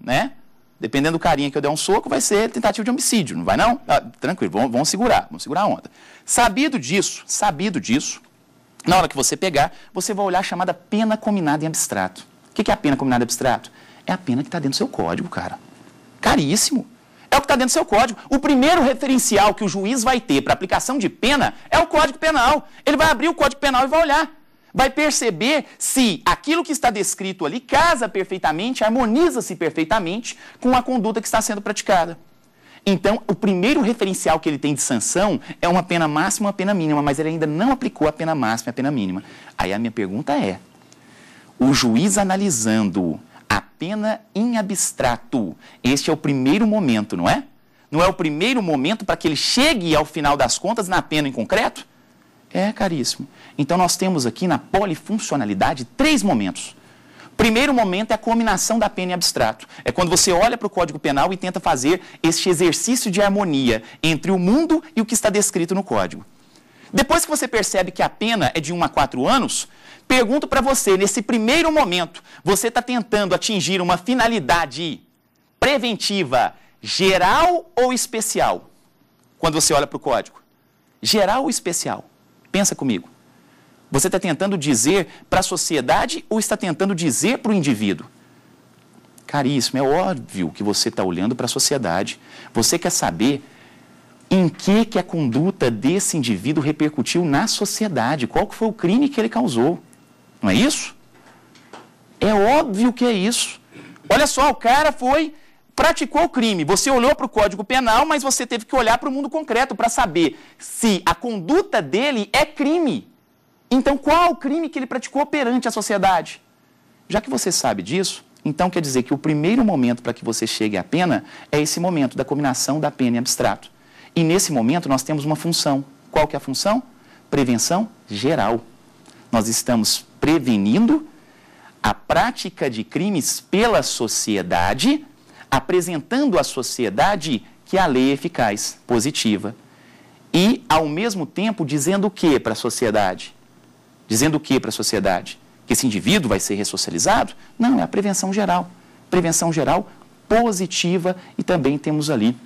né? Dependendo do carinha que eu der um soco, vai ser tentativa de homicídio, não vai não? Ah, tranquilo, vamos, vamos segurar, vamos segurar a onda. Sabido disso, sabido disso, na hora que você pegar, você vai olhar a chamada pena combinada em abstrato. O que é a pena combinada em abstrato? é a pena que está dentro do seu código, cara. Caríssimo. É o que está dentro do seu código. O primeiro referencial que o juiz vai ter para aplicação de pena é o Código Penal. Ele vai abrir o Código Penal e vai olhar. Vai perceber se aquilo que está descrito ali casa perfeitamente, harmoniza-se perfeitamente com a conduta que está sendo praticada. Então, o primeiro referencial que ele tem de sanção é uma pena máxima e uma pena mínima, mas ele ainda não aplicou a pena máxima e a pena mínima. Aí a minha pergunta é: o juiz analisando pena em abstrato. Este é o primeiro momento, não é? Não é o primeiro momento para que ele chegue ao final das contas na pena em concreto? É, caríssimo. Então nós temos aqui na polifuncionalidade três momentos. Primeiro momento é a combinação da pena em abstrato. É quando você olha para o Código Penal e tenta fazer este exercício de harmonia entre o mundo e o que está descrito no código. Depois que você percebe que a pena é de 1 a 4 anos, pergunto para você, nesse primeiro momento, você está tentando atingir uma finalidade preventiva geral ou especial? Quando você olha para o código. Geral ou especial? Pensa comigo. Você está tentando dizer para a sociedade ou está tentando dizer para o indivíduo? Caríssimo, é óbvio que você está olhando para a sociedade. Você quer saber em que, que a conduta desse indivíduo repercutiu na sociedade, qual que foi o crime que ele causou. Não é isso? É óbvio que é isso. Olha só, o cara foi, praticou o crime. Você olhou para o Código Penal, mas você teve que olhar para o mundo concreto para saber se a conduta dele é crime. Então, qual o crime que ele praticou perante a sociedade? Já que você sabe disso, então quer dizer que o primeiro momento para que você chegue à pena é esse momento da combinação da pena em abstrato. E nesse momento nós temos uma função. Qual que é a função? Prevenção geral. Nós estamos prevenindo a prática de crimes pela sociedade, apresentando à sociedade que a lei é eficaz, positiva. E, ao mesmo tempo, dizendo o que para a sociedade? Dizendo o que para a sociedade? Que esse indivíduo vai ser ressocializado? Não, é a prevenção geral. Prevenção geral positiva e também temos ali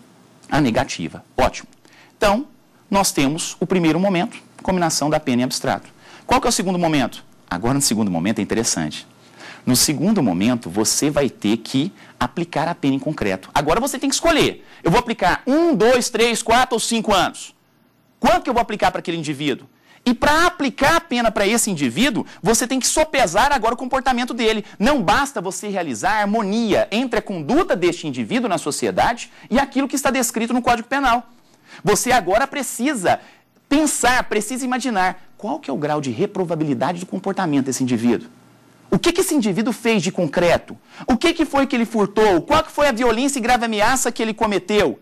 a negativa. Ótimo. Então, nós temos o primeiro momento, combinação da pena em abstrato. Qual que é o segundo momento? Agora, no segundo momento, é interessante. No segundo momento, você vai ter que aplicar a pena em concreto. Agora você tem que escolher. Eu vou aplicar um, dois, três, quatro ou cinco anos. Quanto que eu vou aplicar para aquele indivíduo? E para aplicar a pena para esse indivíduo, você tem que sopesar agora o comportamento dele. Não basta você realizar a harmonia entre a conduta deste indivíduo na sociedade e aquilo que está descrito no Código Penal. Você agora precisa pensar, precisa imaginar qual que é o grau de reprovabilidade do comportamento desse indivíduo. O que, que esse indivíduo fez de concreto? O que, que foi que ele furtou? Qual que foi a violência e grave ameaça que ele cometeu?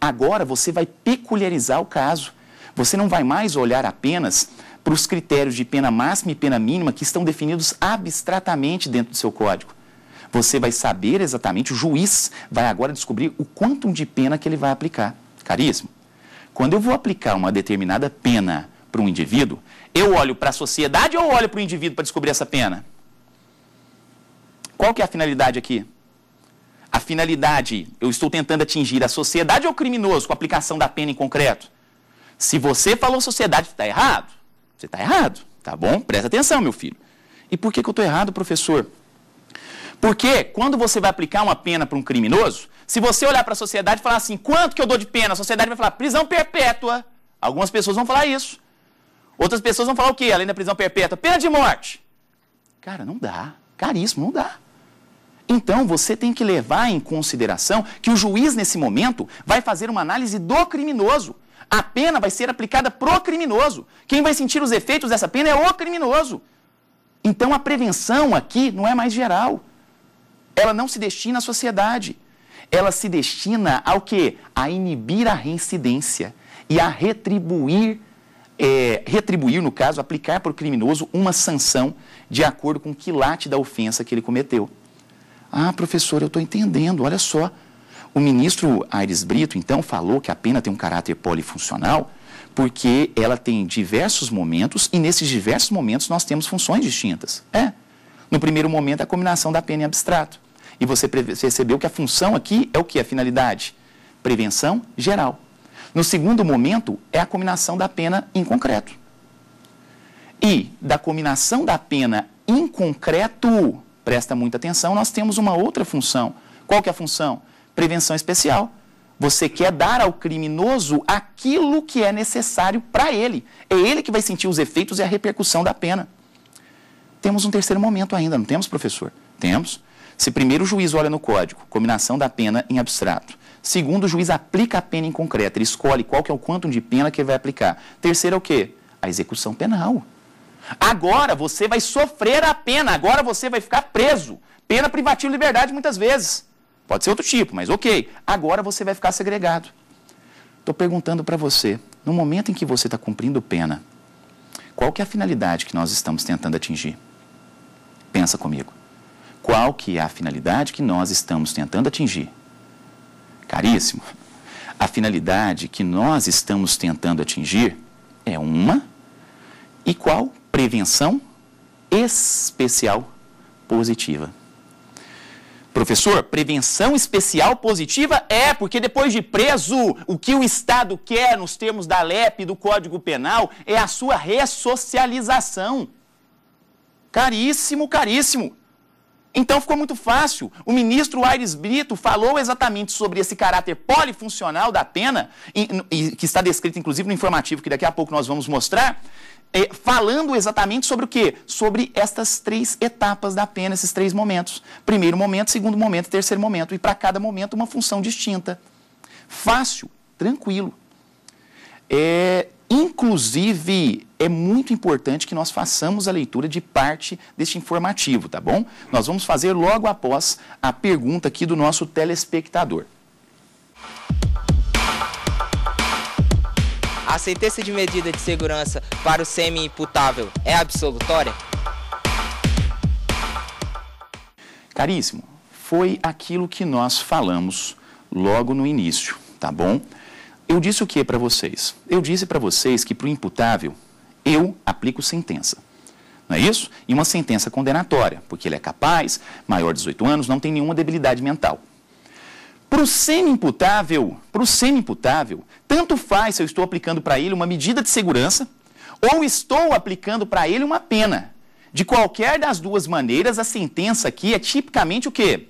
Agora você vai peculiarizar o caso você não vai mais olhar apenas para os critérios de pena máxima e pena mínima que estão definidos abstratamente dentro do seu código. Você vai saber exatamente, o juiz vai agora descobrir o quantum de pena que ele vai aplicar. Caríssimo, quando eu vou aplicar uma determinada pena para um indivíduo, eu olho para a sociedade ou olho para o indivíduo para descobrir essa pena? Qual que é a finalidade aqui? A finalidade, eu estou tentando atingir a sociedade ou o criminoso com a aplicação da pena em concreto? Se você falou sociedade, está errado. Você está errado, tá bom? Presta atenção, meu filho. E por que, que eu estou errado, professor? Porque quando você vai aplicar uma pena para um criminoso, se você olhar para a sociedade e falar assim, quanto que eu dou de pena? A sociedade vai falar prisão perpétua. Algumas pessoas vão falar isso. Outras pessoas vão falar o quê? Além da prisão perpétua, pena de morte. Cara, não dá. Caríssimo, não dá. Então você tem que levar em consideração que o juiz, nesse momento, vai fazer uma análise do criminoso. A pena vai ser aplicada pro criminoso. Quem vai sentir os efeitos dessa pena é o criminoso. Então a prevenção aqui não é mais geral. Ela não se destina à sociedade. Ela se destina ao quê? A inibir a reincidência e a retribuir, é, retribuir, no caso, aplicar para o criminoso uma sanção de acordo com o quilate da ofensa que ele cometeu. Ah, professor, eu estou entendendo, olha só. O ministro Aires Brito, então, falou que a pena tem um caráter polifuncional porque ela tem diversos momentos e nesses diversos momentos nós temos funções distintas. É. No primeiro momento, a combinação da pena em abstrato. E você percebeu que a função aqui é o que? A finalidade? Prevenção geral. No segundo momento, é a combinação da pena em concreto. E da combinação da pena em concreto, presta muita atenção, nós temos uma outra função. Qual que é a função? prevenção especial. Você quer dar ao criminoso aquilo que é necessário para ele. É ele que vai sentir os efeitos e a repercussão da pena. Temos um terceiro momento ainda, não temos, professor? Temos. Se primeiro o juiz olha no código, combinação da pena em abstrato. Segundo, o juiz aplica a pena em concreto, ele escolhe qual que é o quanto de pena que ele vai aplicar. Terceiro é o quê? A execução penal. Agora você vai sofrer a pena, agora você vai ficar preso. Pena privativa de liberdade muitas vezes. Pode ser outro tipo, mas ok. Agora você vai ficar segregado. Estou perguntando para você, no momento em que você está cumprindo pena, qual que é a finalidade que nós estamos tentando atingir? Pensa comigo. Qual que é a finalidade que nós estamos tentando atingir? Caríssimo, a finalidade que nós estamos tentando atingir é uma e qual? Prevenção especial positiva. Professor, prevenção especial positiva é, porque depois de preso, o que o Estado quer nos termos da LEP, do Código Penal, é a sua ressocialização. Caríssimo, caríssimo. Então ficou muito fácil. O ministro Aires Brito falou exatamente sobre esse caráter polifuncional da pena, que está descrito inclusive no informativo que daqui a pouco nós vamos mostrar, é, falando exatamente sobre o quê? Sobre estas três etapas da pena, esses três momentos. Primeiro momento, segundo momento, terceiro momento. E para cada momento uma função distinta. Fácil, tranquilo. É, Inclusive, é muito importante que nós façamos a leitura de parte deste informativo, tá bom? Nós vamos fazer logo após a pergunta aqui do nosso telespectador. A sentença de medida de segurança para o semi-imputável é absolutória? Caríssimo, foi aquilo que nós falamos logo no início, tá bom? Eu disse o que para vocês? Eu disse para vocês que para o imputável, eu aplico sentença. Não é isso? E uma sentença condenatória, porque ele é capaz, maior de 18 anos, não tem nenhuma debilidade mental. Para o semi-imputável, para o semi-imputável, tanto faz se eu estou aplicando para ele uma medida de segurança ou estou aplicando para ele uma pena. De qualquer das duas maneiras, a sentença aqui é tipicamente o quê?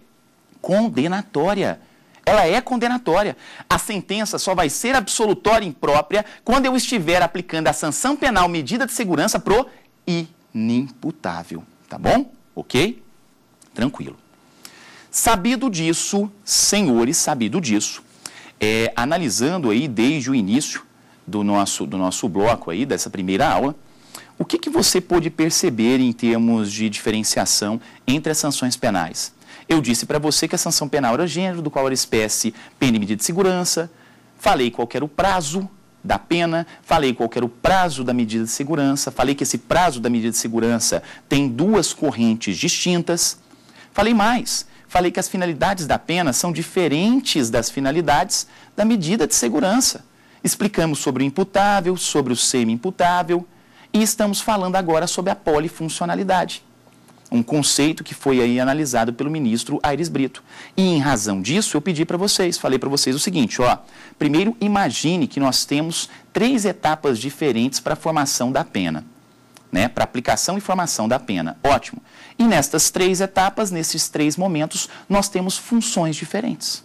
Condenatória. Ela é condenatória. A sentença só vai ser absolutória imprópria quando eu estiver aplicando a sanção penal medida de segurança pro inimputável. Tá bom? Ok? Tranquilo. Sabido disso, senhores, sabido disso, é, analisando aí desde o início do nosso, do nosso bloco aí, dessa primeira aula, o que, que você pôde perceber em termos de diferenciação entre as sanções penais? Eu disse para você que a sanção penal era gênero, do qual era espécie pena e medida de segurança. Falei qual era o prazo da pena, falei qual era o prazo da medida de segurança, falei que esse prazo da medida de segurança tem duas correntes distintas. Falei mais, falei que as finalidades da pena são diferentes das finalidades da medida de segurança. Explicamos sobre o imputável, sobre o semi-imputável e estamos falando agora sobre a polifuncionalidade um conceito que foi aí analisado pelo ministro Aires Brito. E em razão disso, eu pedi para vocês, falei para vocês o seguinte, ó, primeiro imagine que nós temos três etapas diferentes para a formação da pena. Né, para aplicação e formação da pena. Ótimo. E nestas três etapas, nesses três momentos, nós temos funções diferentes.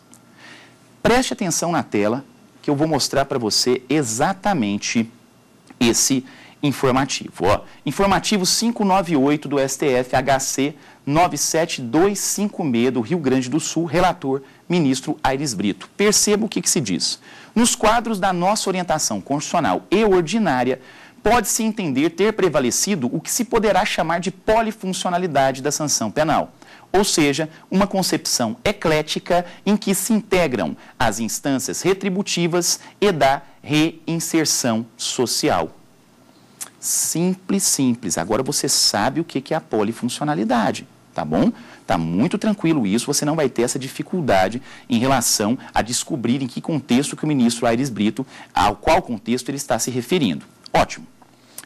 Preste atenção na tela, que eu vou mostrar para você exatamente esse informativo. Ó, informativo 598 do STF HC 97256 do Rio Grande do Sul, relator ministro Aires Brito. Perceba o que, que se diz. Nos quadros da nossa orientação constitucional e ordinária, pode-se entender ter prevalecido o que se poderá chamar de polifuncionalidade da sanção penal ou seja, uma concepção eclética em que se integram as instâncias retributivas e da reinserção social. Simples, simples. Agora você sabe o que é a polifuncionalidade, tá bom? Tá muito tranquilo isso, você não vai ter essa dificuldade em relação a descobrir em que contexto que o ministro Aires Brito, ao qual contexto ele está se referindo. Ótimo.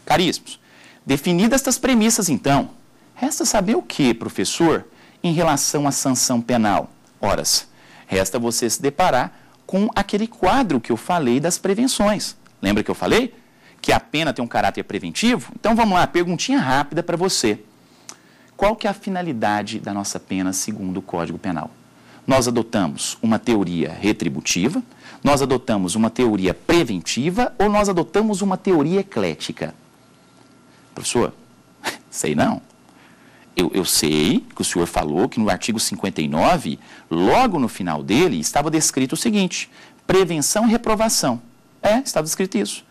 Caríssimos, definidas estas premissas então, resta saber o que, professor, em relação à sanção penal? Horas, resta você se deparar com aquele quadro que eu falei das prevenções. Lembra que eu falei? que é a pena tem um caráter preventivo? Então vamos lá, perguntinha rápida para você. Qual que é a finalidade da nossa pena segundo o Código Penal? Nós adotamos uma teoria retributiva, nós adotamos uma teoria preventiva ou nós adotamos uma teoria eclética? Professor, sei não. Eu, eu, sei que o senhor falou que no artigo 59, logo no final dele, estava descrito o seguinte: prevenção e reprovação. É, estava descrito isso.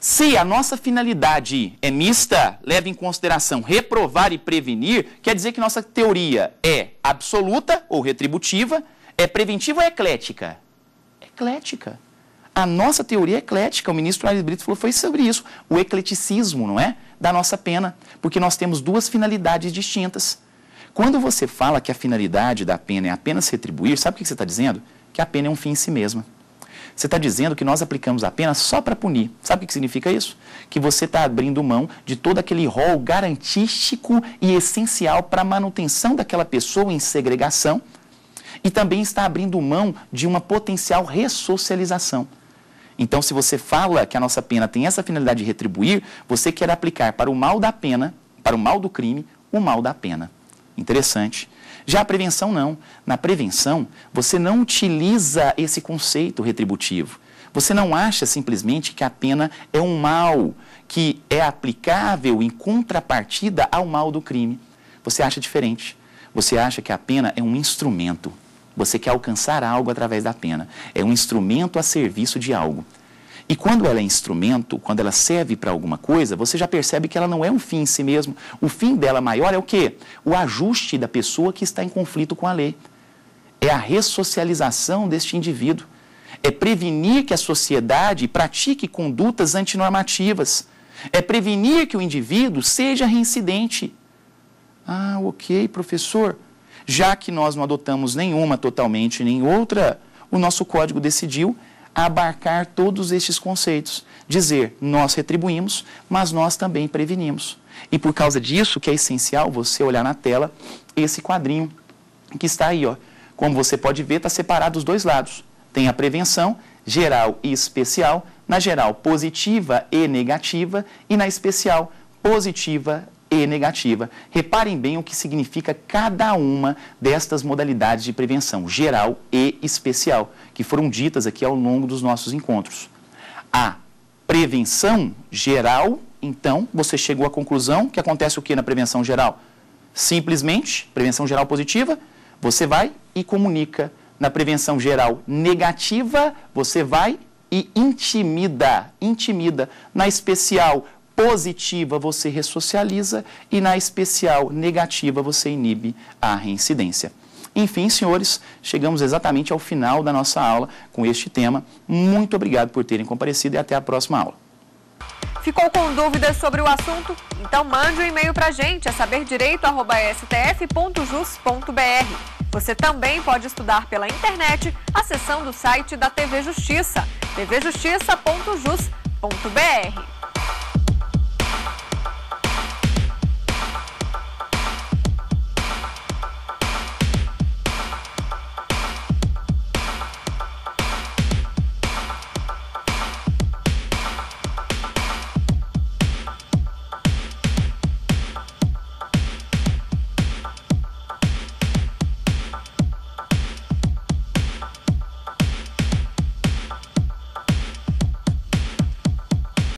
Se a nossa finalidade é mista, leva em consideração reprovar e prevenir, quer dizer que nossa teoria é absoluta ou retributiva, é preventiva ou é eclética? Eclética. A nossa teoria é eclética, o ministro Aires Brito falou foi sobre isso, o ecleticismo, não é? Da nossa pena, porque nós temos duas finalidades distintas. Quando você fala que a finalidade da pena é apenas retribuir, sabe o que você está dizendo? Que a pena é um fim em si mesma. Você está dizendo que nós aplicamos a pena só para punir. Sabe o que significa isso? Que você está abrindo mão de todo aquele rol garantístico e essencial para a manutenção daquela pessoa em segregação e também está abrindo mão de uma potencial ressocialização. Então, se você fala que a nossa pena tem essa finalidade de retribuir, você quer aplicar para o mal da pena, para o mal do crime, o mal da pena. Interessante. Já a prevenção não. Na prevenção, você não utiliza esse conceito retributivo. Você não acha simplesmente que a pena é um mal que é aplicável em contrapartida ao mal do crime. Você acha diferente. Você acha que a pena é um instrumento. Você quer alcançar algo através da pena. É um instrumento a serviço de algo. E quando ela é instrumento, quando ela serve para alguma coisa, você já percebe que ela não é um fim em si mesmo. O fim dela maior é o quê? O ajuste da pessoa que está em conflito com a lei. É a ressocialização deste indivíduo. É prevenir que a sociedade pratique condutas antinormativas. É prevenir que o indivíduo seja reincidente. Ah, ok, professor. Já que nós não adotamos nenhuma totalmente nem outra, o nosso código decidiu abarcar todos estes conceitos. Dizer, nós retribuímos, mas nós também prevenimos. E por causa disso, que é essencial você olhar na tela esse quadrinho que está aí, ó. Como você pode ver, está separado os dois lados. Tem a prevenção geral e especial, na geral positiva e negativa e na especial positiva e negativa. Reparem bem o que significa cada uma destas modalidades de prevenção, geral e especial, que foram ditas aqui ao longo dos nossos encontros. A prevenção geral, então, você chegou à conclusão que acontece o que na prevenção geral? Simplesmente, prevenção geral positiva, você vai e comunica. Na prevenção geral negativa, você vai e intimida, intimida. Na especial, positiva você ressocializa e na especial negativa você inibe a reincidência. Enfim, senhores, chegamos exatamente ao final da nossa aula com este tema. Muito obrigado por terem comparecido e até a próxima aula. Ficou com dúvidas sobre o assunto? Então mande um e-mail para a gente a saberdireito.stf.jus.br. Você também pode estudar pela internet acessando o site da TV Justiça, tvjustiça.jus.br.